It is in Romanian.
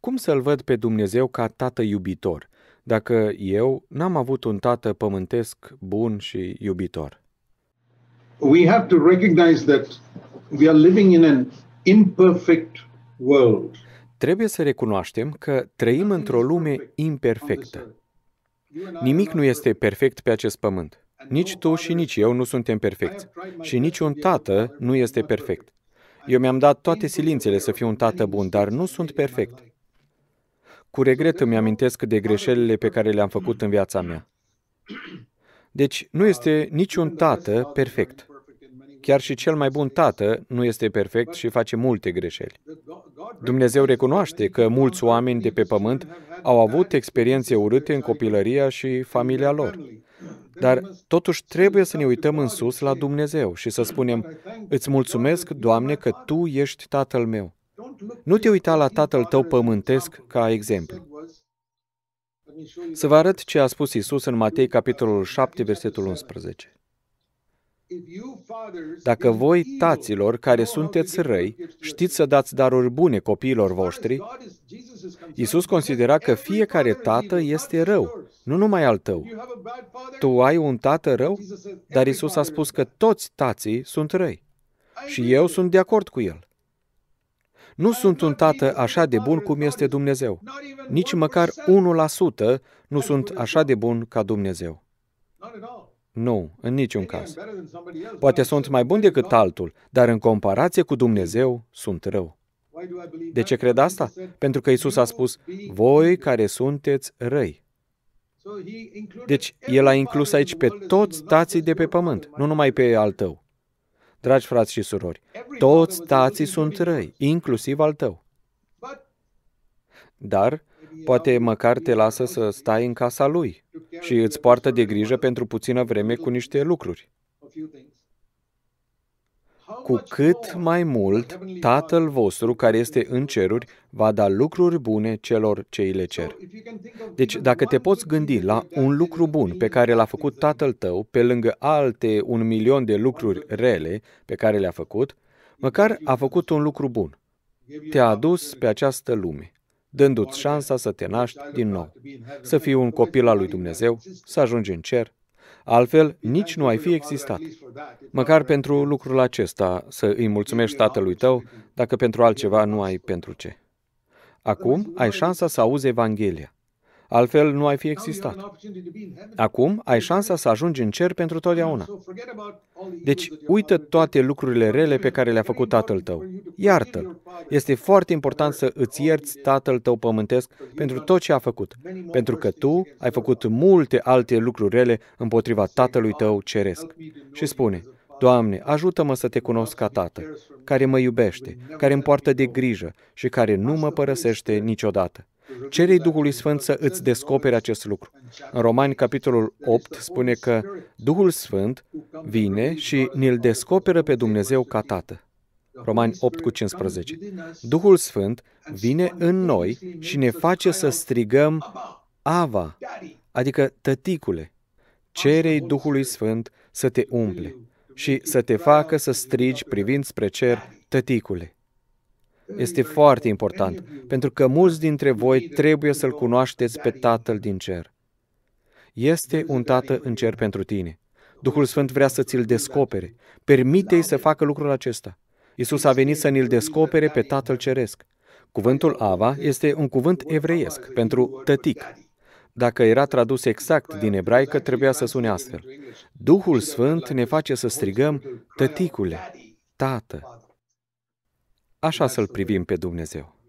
Cum să-L văd pe Dumnezeu ca tată iubitor, dacă eu n-am avut un tată pământesc bun și iubitor? We have to recognize that we are living in an imperfect world. Trebuie să recunoaștem că trăim într-o lume imperfectă. Nimic nu este perfect pe acest pământ. Nici tu și nici eu nu suntem perfecți. Și nici un tată nu este perfect. Eu mi-am dat toate silințele să fiu un tată bun, dar nu sunt perfect. Cu regret îmi amintesc de greșelile pe care le-am făcut în viața mea. Deci, nu este niciun tată perfect. Chiar și cel mai bun tată nu este perfect și face multe greșeli. Dumnezeu recunoaște că mulți oameni de pe pământ au avut experiențe urâte în copilăria și familia lor. Dar totuși trebuie să ne uităm în sus la Dumnezeu și să spunem, îți mulțumesc, Doamne, că Tu ești Tatăl meu. Nu te uita la tatăl tău pământesc ca exemplu. Să vă arăt ce a spus Isus în Matei, capitolul 7, versetul 11. Dacă voi, taților, care sunteți răi, știți să dați daruri bune copiilor voștri, Iisus considera că fiecare tată este rău, nu numai al tău. Tu ai un tată rău? Dar Iisus a spus că toți tații sunt răi. Și eu sunt de acord cu el. Nu sunt un tată așa de bun cum este Dumnezeu. Nici măcar 1% nu sunt așa de bun ca Dumnezeu. Nu, în niciun caz. Poate sunt mai bun decât altul, dar în comparație cu Dumnezeu sunt rău. De ce cred asta? Pentru că Isus a spus, voi care sunteți răi. Deci, El a inclus aici pe toți tații de pe pământ, nu numai pe al tău. Dragi frați și surori, toți tații sunt răi, inclusiv al tău. Dar poate măcar te lasă să stai în casa lui și îți poartă de grijă pentru puțină vreme cu niște lucruri cu cât mai mult Tatăl vostru care este în ceruri va da lucruri bune celor ce îi le cer. Deci, dacă te poți gândi la un lucru bun pe care l-a făcut Tatăl tău, pe lângă alte un milion de lucruri rele pe care le-a făcut, măcar a făcut un lucru bun. Te-a adus pe această lume, dându-ți șansa să te naști din nou, să fii un copil al lui Dumnezeu, să ajungi în cer, Altfel, nici nu ai fi existat. Măcar pentru lucrul acesta să îi mulțumești tatălui tău, dacă pentru altceva nu ai pentru ce. Acum ai șansa să auzi Evanghelia. Altfel nu ai fi existat. Acum ai șansa să ajungi în cer pentru totdeauna. Deci uită toate lucrurile rele pe care le-a făcut tatăl tău. Iartă-l. Este foarte important să îți ierți tatăl tău pământesc pentru tot ce a făcut, pentru că tu ai făcut multe alte lucruri rele împotriva tatălui tău ceresc. Și spune, Doamne, ajută-mă să te cunosc ca Tată, care mă iubește, care îmi poartă de grijă și care nu mă părăsește niciodată. Cerei Duhului Sfânt să îți descopere acest lucru. În Romani, capitolul 8, spune că Duhul Sfânt vine și ne-l descoperă pe Dumnezeu ca Tată. Romani 8 cu 15. Duhul Sfânt vine în noi și ne face să strigăm Ava, adică tăticule. Cerei Duhului Sfânt să te umple și să te facă să strigi privind spre cer, tăticule este foarte important, pentru că mulți dintre voi trebuie să-L cunoașteți pe Tatăl din cer. Este un Tată în cer pentru tine. Duhul Sfânt vrea să ți-l descopere. Permite-i să facă lucrul acesta. Isus a venit să ne-l descopere pe Tatăl Ceresc. Cuvântul Ava este un cuvânt evreiesc pentru tătic. Dacă era tradus exact din ebraică, trebuia să sune astfel. Duhul Sfânt ne face să strigăm tăticule, tată, așa să-L privim pe Dumnezeu.